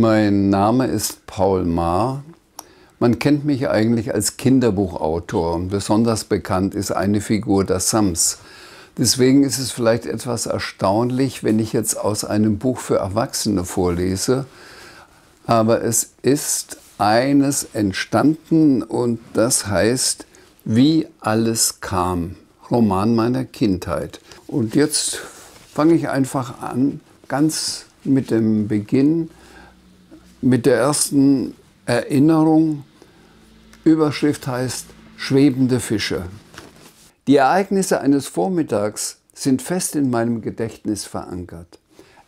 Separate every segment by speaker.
Speaker 1: Mein Name ist Paul Mahr. Man kennt mich eigentlich als Kinderbuchautor. Besonders bekannt ist eine Figur der Sams. Deswegen ist es vielleicht etwas erstaunlich, wenn ich jetzt aus einem Buch für Erwachsene vorlese. Aber es ist eines entstanden und das heißt, wie alles kam. Roman meiner Kindheit. Und jetzt fange ich einfach an, ganz mit dem Beginn mit der ersten Erinnerung. Überschrift heißt Schwebende Fische. Die Ereignisse eines Vormittags sind fest in meinem Gedächtnis verankert.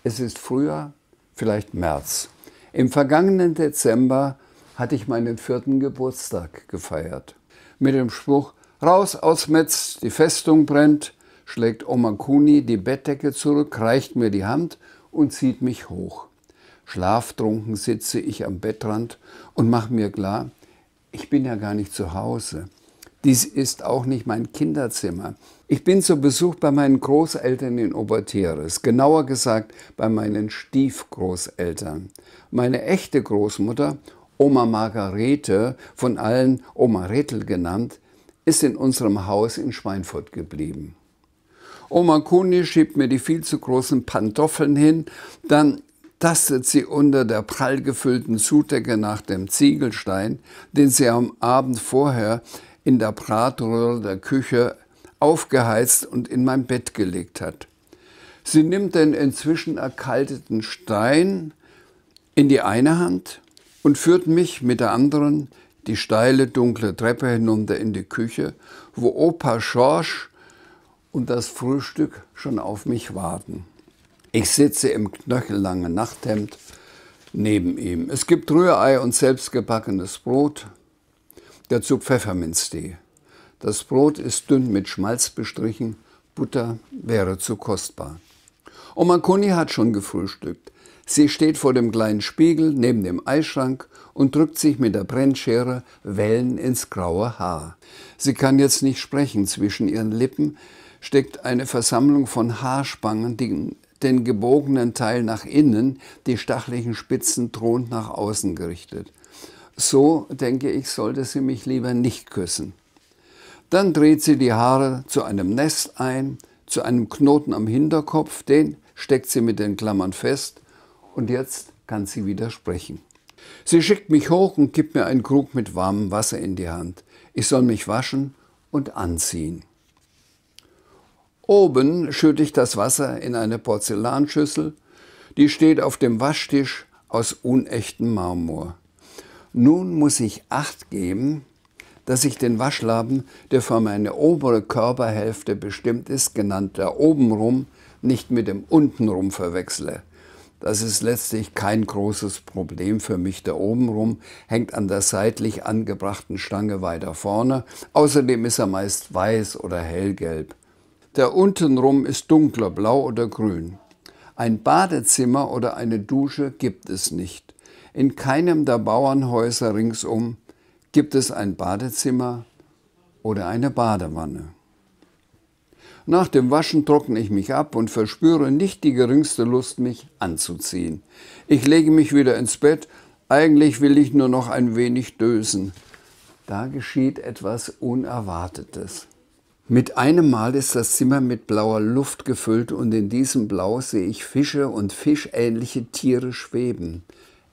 Speaker 1: Es ist Frühjahr, vielleicht März. Im vergangenen Dezember hatte ich meinen vierten Geburtstag gefeiert. Mit dem Spruch Raus aus Metz, die Festung brennt, schlägt Oma Kuni die Bettdecke zurück, reicht mir die Hand und zieht mich hoch. Schlaftrunken sitze ich am Bettrand und mache mir klar, ich bin ja gar nicht zu Hause. Dies ist auch nicht mein Kinderzimmer. Ich bin zu Besuch bei meinen Großeltern in Oberteres, genauer gesagt bei meinen Stiefgroßeltern. Meine echte Großmutter, Oma Margarete, von allen Oma Retel genannt, ist in unserem Haus in Schweinfurt geblieben. Oma Kuni schiebt mir die viel zu großen Pantoffeln hin, dann tastet sie unter der prall gefüllten Zudecke nach dem Ziegelstein, den sie am Abend vorher in der Bratröhre der Küche aufgeheizt und in mein Bett gelegt hat. Sie nimmt den inzwischen erkalteten Stein in die eine Hand und führt mich mit der anderen die steile, dunkle Treppe hinunter in die Küche, wo Opa Schorsch und das Frühstück schon auf mich warten. Ich sitze im knöchellangen Nachthemd neben ihm. Es gibt Rührei und selbstgebackenes Brot, dazu Pfefferminztee. Das Brot ist dünn mit Schmalz bestrichen, Butter wäre zu kostbar. Oma Kuni hat schon gefrühstückt. Sie steht vor dem kleinen Spiegel neben dem Eischrank und drückt sich mit der Brennschere Wellen ins graue Haar. Sie kann jetzt nicht sprechen, zwischen ihren Lippen steckt eine Versammlung von Haarspangen, die den gebogenen Teil nach innen, die stachlichen Spitzen drohend nach außen gerichtet. So, denke ich, sollte sie mich lieber nicht küssen. Dann dreht sie die Haare zu einem Nest ein, zu einem Knoten am Hinterkopf, den steckt sie mit den Klammern fest und jetzt kann sie wieder sprechen. Sie schickt mich hoch und gibt mir einen Krug mit warmem Wasser in die Hand. Ich soll mich waschen und anziehen. Oben schütte ich das Wasser in eine Porzellanschüssel, die steht auf dem Waschtisch aus unechtem Marmor. Nun muss ich Acht geben, dass ich den Waschlappen, der für meine obere Körperhälfte bestimmt ist, genannt der obenrum, nicht mit dem untenrum verwechsle. Das ist letztlich kein großes Problem für mich. Der obenrum hängt an der seitlich angebrachten Stange weiter vorne. Außerdem ist er meist weiß oder hellgelb. Der untenrum ist dunkler, blau oder grün. Ein Badezimmer oder eine Dusche gibt es nicht. In keinem der Bauernhäuser ringsum gibt es ein Badezimmer oder eine Badewanne. Nach dem Waschen trockne ich mich ab und verspüre nicht die geringste Lust, mich anzuziehen. Ich lege mich wieder ins Bett, eigentlich will ich nur noch ein wenig dösen. Da geschieht etwas Unerwartetes. Mit einem Mal ist das Zimmer mit blauer Luft gefüllt und in diesem Blau sehe ich Fische und fischähnliche Tiere schweben.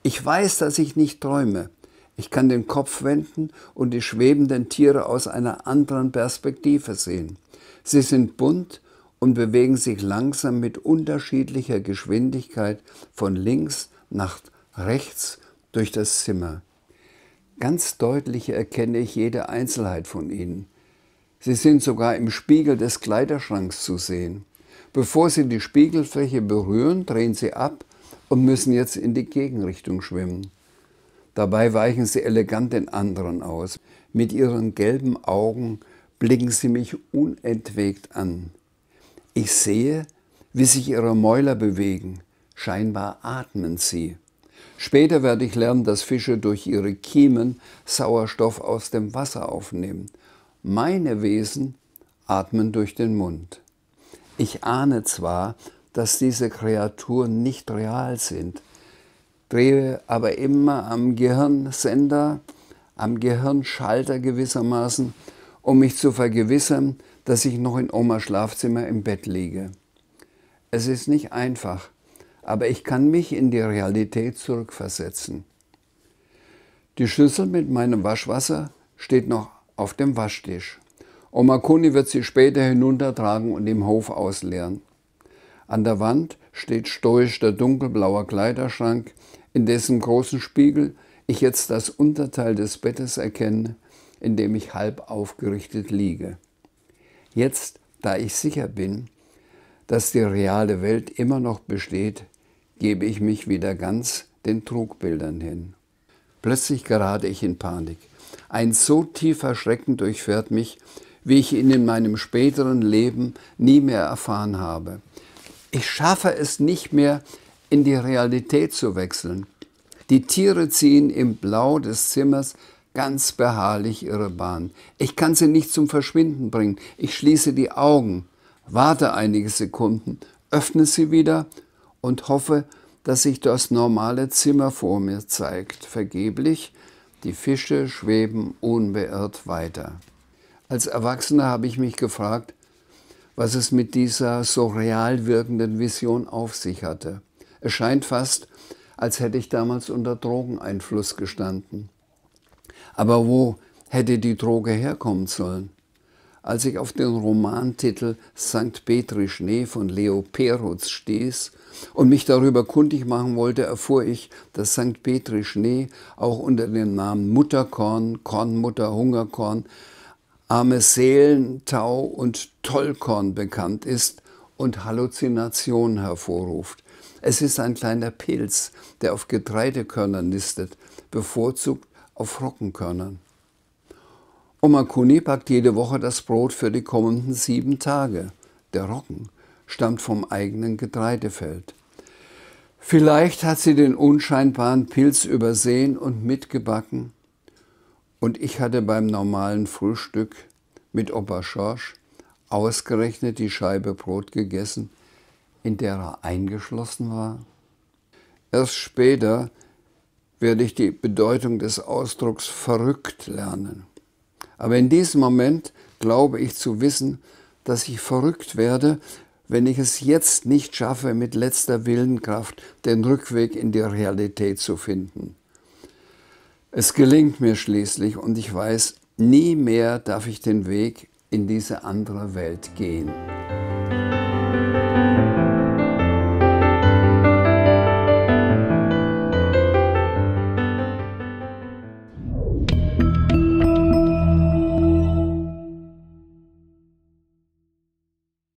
Speaker 1: Ich weiß, dass ich nicht träume. Ich kann den Kopf wenden und die schwebenden Tiere aus einer anderen Perspektive sehen. Sie sind bunt und bewegen sich langsam mit unterschiedlicher Geschwindigkeit von links nach rechts durch das Zimmer. Ganz deutlich erkenne ich jede Einzelheit von ihnen. Sie sind sogar im Spiegel des Kleiderschranks zu sehen. Bevor sie die Spiegelfläche berühren, drehen sie ab und müssen jetzt in die Gegenrichtung schwimmen. Dabei weichen sie elegant den anderen aus. Mit ihren gelben Augen blicken sie mich unentwegt an. Ich sehe, wie sich ihre Mäuler bewegen. Scheinbar atmen sie. Später werde ich lernen, dass Fische durch ihre Kiemen Sauerstoff aus dem Wasser aufnehmen meine Wesen atmen durch den Mund. Ich ahne zwar, dass diese Kreaturen nicht real sind, drehe aber immer am Gehirnsender, am Gehirnschalter gewissermaßen, um mich zu vergewissern, dass ich noch in Omas Schlafzimmer im Bett liege. Es ist nicht einfach, aber ich kann mich in die Realität zurückversetzen. Die Schüssel mit meinem Waschwasser steht noch auf dem Waschtisch. Oma Kuni wird sie später hinuntertragen und im Hof ausleeren. An der Wand steht stoisch der dunkelblaue Kleiderschrank, in dessen großen Spiegel ich jetzt das Unterteil des Bettes erkenne, in dem ich halb aufgerichtet liege. Jetzt, da ich sicher bin, dass die reale Welt immer noch besteht, gebe ich mich wieder ganz den Trugbildern hin. Plötzlich gerate ich in Panik. Ein so tiefer Schrecken durchfährt mich, wie ich ihn in meinem späteren Leben nie mehr erfahren habe. Ich schaffe es nicht mehr, in die Realität zu wechseln. Die Tiere ziehen im Blau des Zimmers ganz beharrlich ihre Bahn. Ich kann sie nicht zum Verschwinden bringen. Ich schließe die Augen, warte einige Sekunden, öffne sie wieder und hoffe, dass sich das normale Zimmer vor mir zeigt. Vergeblich, die Fische schweben unbeirrt weiter. Als Erwachsener habe ich mich gefragt, was es mit dieser so real wirkenden Vision auf sich hatte. Es scheint fast, als hätte ich damals unter Drogeneinfluss gestanden. Aber wo hätte die Droge herkommen sollen? als ich auf den Romantitel St. Petri Schnee von Leo Perutz stieß und mich darüber kundig machen wollte, erfuhr ich, dass St. Petri Schnee auch unter dem Namen Mutterkorn, Kornmutter, Hungerkorn, arme Seelen, Tau und Tollkorn bekannt ist und Halluzinationen hervorruft. Es ist ein kleiner Pilz, der auf Getreidekörnern nistet, bevorzugt auf Rockenkörnern. Oma Kuni packt jede Woche das Brot für die kommenden sieben Tage. Der Roggen stammt vom eigenen Getreidefeld. Vielleicht hat sie den unscheinbaren Pilz übersehen und mitgebacken. Und ich hatte beim normalen Frühstück mit Opa Schorsch ausgerechnet die Scheibe Brot gegessen, in der er eingeschlossen war. Erst später werde ich die Bedeutung des Ausdrucks verrückt lernen. Aber in diesem Moment glaube ich zu wissen, dass ich verrückt werde, wenn ich es jetzt nicht schaffe, mit letzter Willenkraft den Rückweg in die Realität zu finden. Es gelingt mir schließlich und ich weiß, nie mehr darf ich den Weg in diese andere Welt gehen.